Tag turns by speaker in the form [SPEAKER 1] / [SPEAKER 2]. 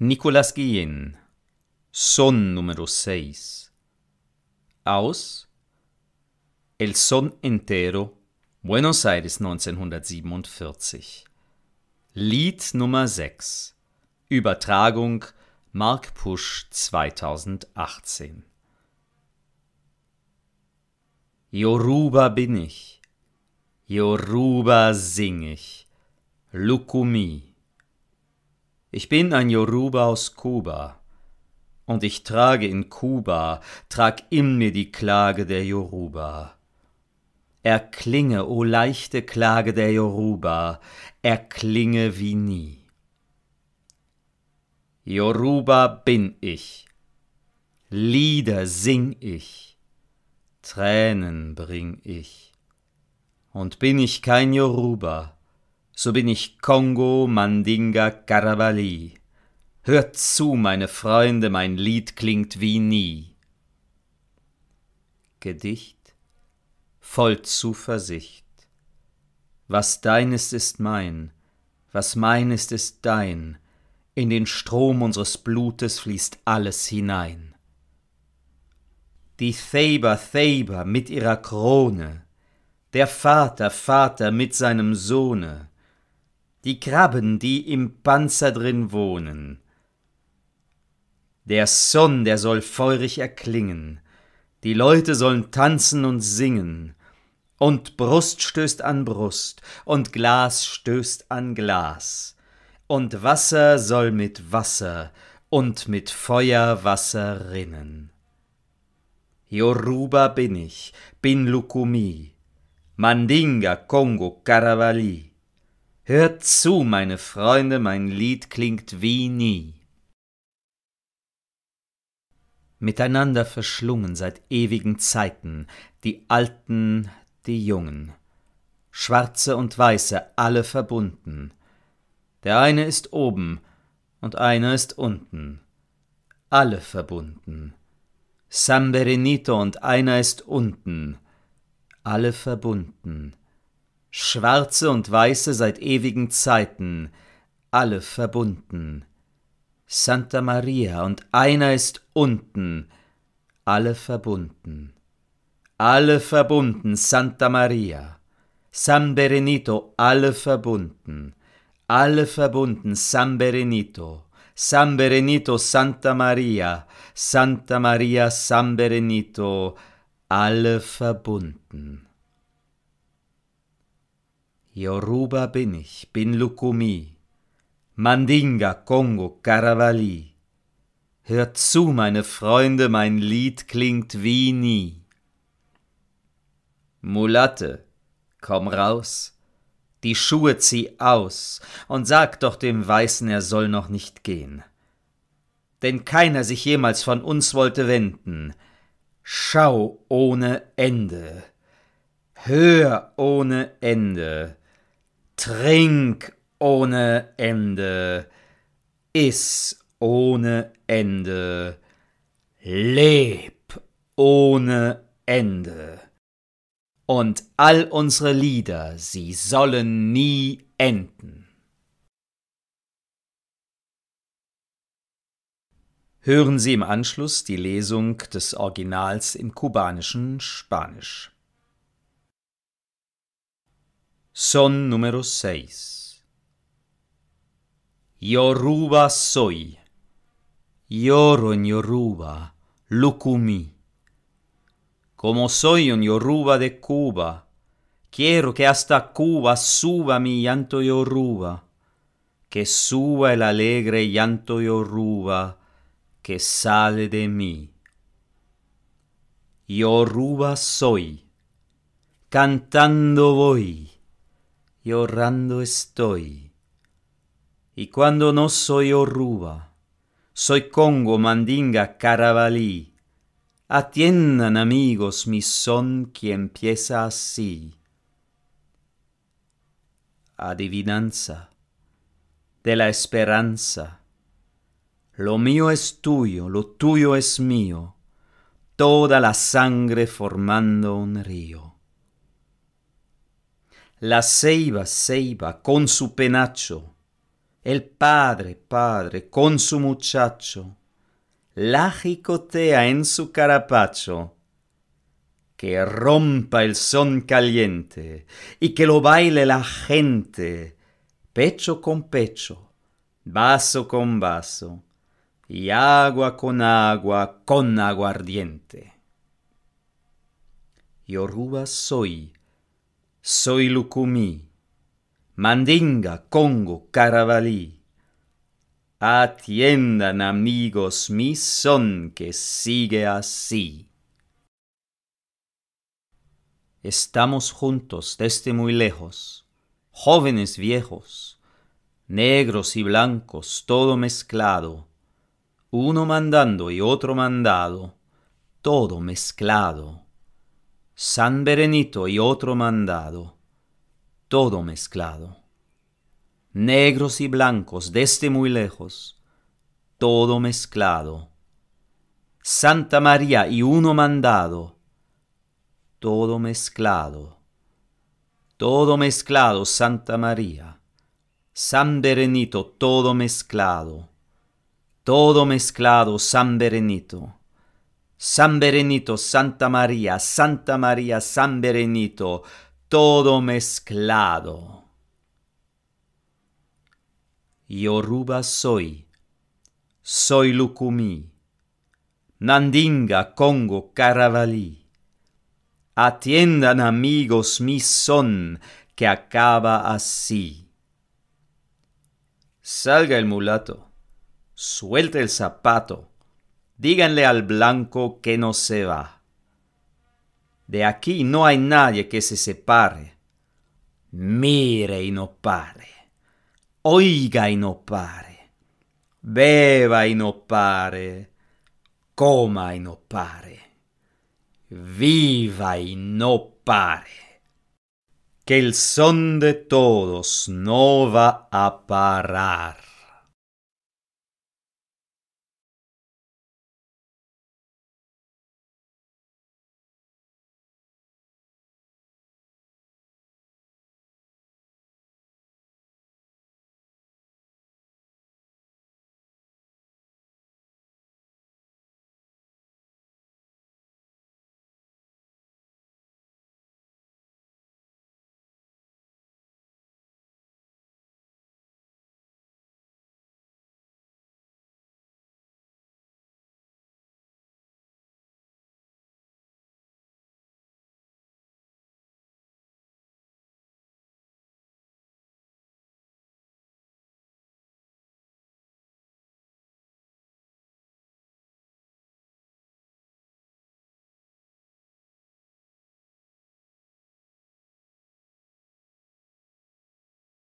[SPEAKER 1] Nicolas Guillen, son número 6. Aus El Son Entero, Buenos Aires 1947. Lied Nummer 6. Übertragung Mark Pusch 2018. Yoruba bin ich, Yoruba sing ich, Lukumi. Ich bin ein Yoruba aus Kuba. Und ich trage in Kuba, trag in mir die Klage der Yoruba. Erklinge, o oh leichte Klage der Yoruba, erklinge wie nie. Yoruba bin ich, Lieder sing ich, Tränen bring ich, und bin ich kein Yoruba, so bin ich Kongo Mandinga Karabali. Hört zu, meine Freunde, mein Lied klingt wie nie. Gedicht voll Zuversicht. Was dein ist, ist mein, was mein ist, ist dein, in den Strom unseres Blutes fließt alles hinein. Die Theber, Theber mit ihrer Krone, der Vater, Vater mit seinem Sohne, die Krabben, die im Panzer drin wohnen. Der Son, der soll feurig erklingen, die Leute sollen tanzen und singen, und Brust stößt an Brust, und Glas stößt an Glas, und Wasser soll mit Wasser und mit Feuerwasser rinnen. Yoruba bin ich, bin Lukumi, Mandinga, Kongo, Karawali. Hört zu, meine Freunde, mein Lied klingt wie nie. Miteinander verschlungen seit ewigen Zeiten, die Alten, die Jungen, Schwarze und Weiße, alle verbunden. Der eine ist oben und einer ist unten, alle verbunden. San Berenito und einer ist unten, alle verbunden. Schwarze und Weiße seit ewigen Zeiten, alle verbunden. Santa Maria und einer ist unten, alle verbunden. Alle verbunden, Santa Maria. San Berenito, alle verbunden. Alle verbunden, San Berenito. San Berenito, Santa Maria. Santa Maria, San Berenito, alle verbunden. Yoruba bin ich, bin Lukumi, Mandinga, Kongo, Karawali. Hört zu, meine Freunde, mein Lied klingt wie nie. Mulatte, komm raus, die Schuhe zieh aus und sag doch dem Weißen, er soll noch nicht gehen. Denn keiner sich jemals von uns wollte wenden. Schau ohne Ende, hör ohne Ende Trink ohne Ende, iss ohne Ende, leb ohne Ende. Und all unsere Lieder, sie sollen nie enden. Hören Sie im Anschluss die Lesung des Originals im kubanischen Spanisch. Son número 6. Yoruba soy. Lloro en Yoruba, Lukumi. Como soy un Yoruba de Cuba, quiero que hasta Cuba suba mi llanto Yoruba. Que suba el alegre llanto Yoruba que sale de mí. Yoruba soy. Cantando voy y estoy. Y cuando no soy Orruba, soy congo, mandinga, carabalí. Atiendan amigos mi son que empieza así. Adivinanza de la esperanza. Lo mío es tuyo, lo tuyo es mío, toda la sangre formando un río la ceiba, ceiba, con su penacho, el padre, padre, con su muchacho, la jicotea en su carapacho, que rompa el son caliente y que lo baile la gente, pecho con pecho, vaso con vaso, y agua con agua, con aguardiente. Yoruba soy, soy Lukumi. Mandinga, Congo, Carabalí. Atiendan amigos mi son que sigue así. Estamos juntos desde muy lejos, jóvenes viejos, negros y blancos, todo mezclado, uno mandando y otro mandado, todo mezclado. San Berenito y otro mandado, todo mezclado. Negros y blancos desde muy lejos, todo mezclado. Santa María y uno mandado, todo mezclado. Todo mezclado, Santa María. San Berenito, todo mezclado. Todo mezclado, San Berenito. San Berenito, Santa María, Santa María, San Berenito, todo mezclado. Yoruba soy, soy Lukumi, Nandinga, Congo, Carabalí. Atiendan amigos mi son que acaba así. Salga el mulato, suelta el zapato, Díganle al blanco que no se va. De aquí no hay nadie que se separe. Mire y no pare. Oiga y no pare. Beba y no pare. Coma y no pare. Viva y no pare. Que el son de todos no va a parar.